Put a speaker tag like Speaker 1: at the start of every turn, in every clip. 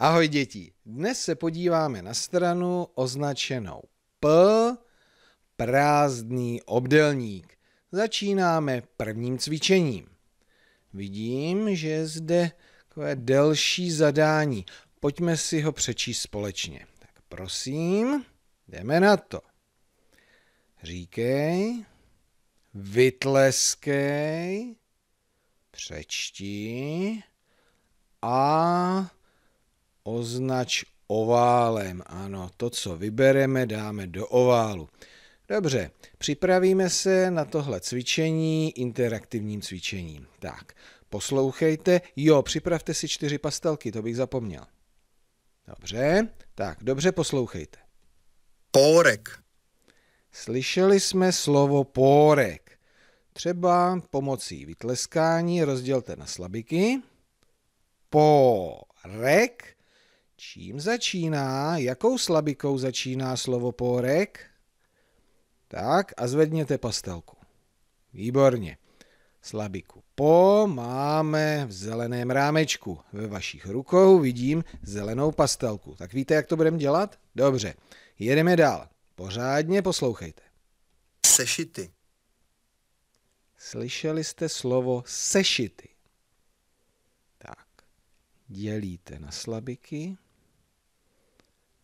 Speaker 1: Ahoj děti, dnes se podíváme na stranu označenou P, prázdný obdelník. Začínáme prvním cvičením. Vidím, že je zde takové delší zadání. Pojďme si ho přečíst společně. Tak prosím, jdeme na to. Říkej, vytleskej, přečti a označ oválem. Ano, to, co vybereme, dáme do oválu. Dobře, připravíme se na tohle cvičení interaktivním cvičením. Tak, poslouchejte. Jo, připravte si čtyři pastelky, to bych zapomněl. Dobře, tak dobře poslouchejte. Pórek. Slyšeli jsme slovo pórek. Třeba pomocí vytleskání rozdělte na slabiky. Pórek Čím začíná? Jakou slabikou začíná slovo pórek? Tak a zvedněte pastelku. Výborně. Slabiku po máme v zeleném rámečku. Ve vašich rukou vidím zelenou pastelku. Tak víte, jak to budeme dělat? Dobře, jedeme dál. Pořádně poslouchejte. Sešity. Slyšeli jste slovo sešity. Tak, dělíte na slabiky.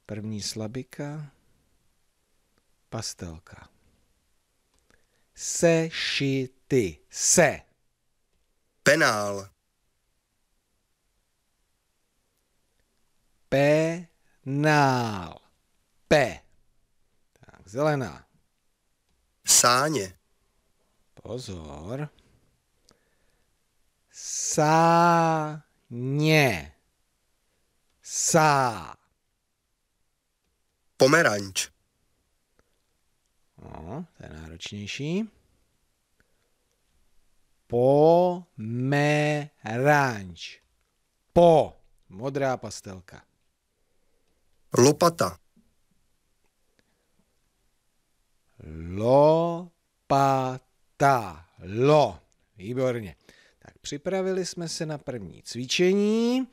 Speaker 1: První slabika, pastelka. ty Se. Penál. Penál. P. Tak, zelená. Sáně. Pozor. Sáně. Sáně. Pomeranč. No, to je náročnější. Pomeranč. Po. Modrá pastelka. Lopata. Lopata. Lo. Výborně. Tak připravili jsme se na první cvičení.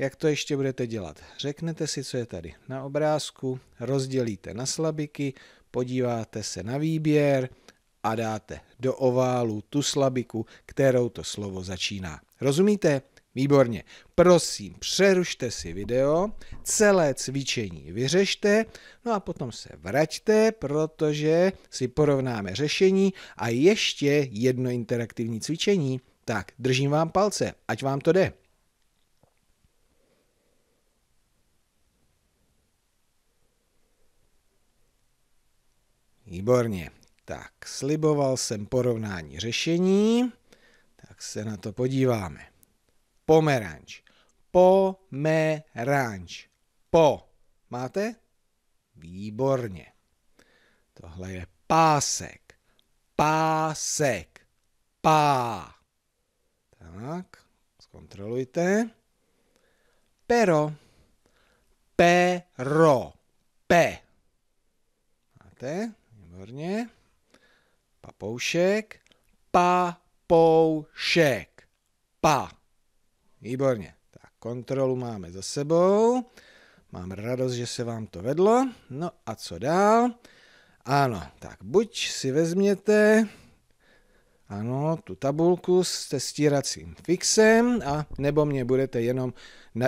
Speaker 1: Jak to ještě budete dělat? Řeknete si, co je tady na obrázku, rozdělíte na slabiky, podíváte se na výběr a dáte do oválu tu slabiku, kterou to slovo začíná. Rozumíte? Výborně. Prosím, přerušte si video, celé cvičení vyřešte, no a potom se vraťte, protože si porovnáme řešení a ještě jedno interaktivní cvičení. Tak, držím vám palce, ať vám to jde. Výborně. Tak, sliboval jsem porovnání řešení, tak se na to podíváme. Pomeranč. Pomeranč. Po. Máte? Výborně. Tohle je pásek. Pásek. Pá. Tak, zkontrolujte. Pero. Pero. P. Máte? Výborně. Papoušek. Papoušek. Pa. Výborně. Tak kontrolu máme za sebou. Mám radost, že se vám to vedlo. No a co dál? Ano, tak buď si vezměte ano, tu tabulku s testíracím fixem a nebo mě budete jenom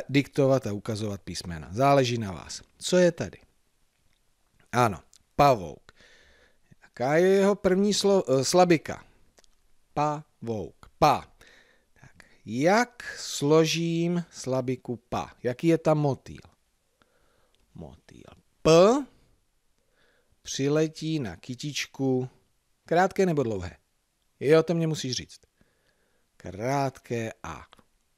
Speaker 1: diktovat a ukazovat písmena. Záleží na vás. Co je tady? Ano, pavouk. Jaká je jeho první slo, eh, slabika? vouk, Pa. Tak, jak složím slabiku pa? Jaký je tam motýl? Motýl. P přiletí na kytičku. Krátké nebo dlouhé? Jo, to mě musíš říct. Krátké a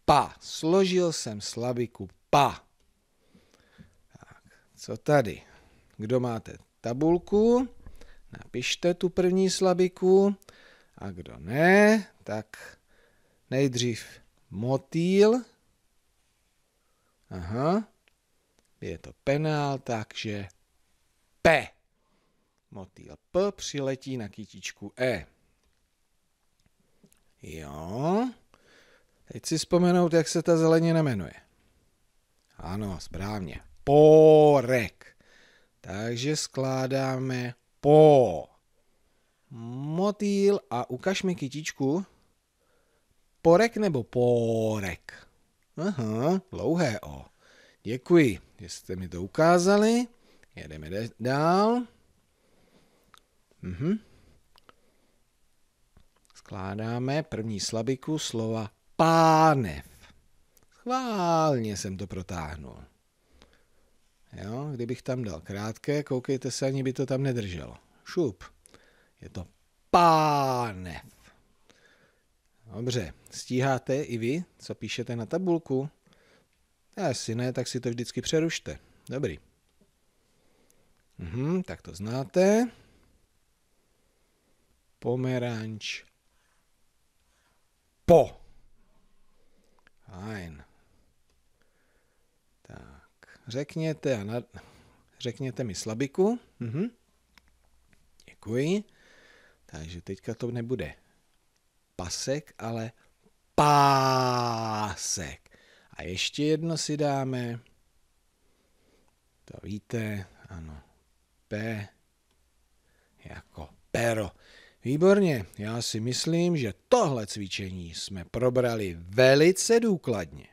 Speaker 1: pa. Složil jsem slabiku pa. Tak, co tady? Kdo máte tabulku? napište tu první slabiku a kdo ne, tak nejdřív motýl. Aha, je to penál, takže P. Motýl P přiletí na kytičku E. Jo. Teď si vzpomenout, jak se ta zelenina jmenuje. Ano, správně. Porek. Takže skládáme po. Motýl a ukaž mi kytičku. Porek nebo porek. Aha, dlouhé O. Děkuji, že jste mi to ukázali. Jedeme dál. Mhm. Skládáme první slabiku slova pánev. Schválně jsem to protáhnul. Jo? Kdybych tam dal krátké, koukejte se, ani by to tam nedrželo. Šup. Je to pánev. Dobře, stíháte i vy, co píšete na tabulku? A jestli ne, tak si to vždycky přerušte. Dobrý. Mhm, tak to znáte. Pomeranč. Po. Fajn řekněte, a na, řekněte mi slabiku. Mhm. Děkuji. Takže teďka to nebude pasek, ale pásek. A ještě jedno si dáme. To víte, ano. P jako pero. Výborně, já si myslím, že tohle cvičení jsme probrali velice důkladně.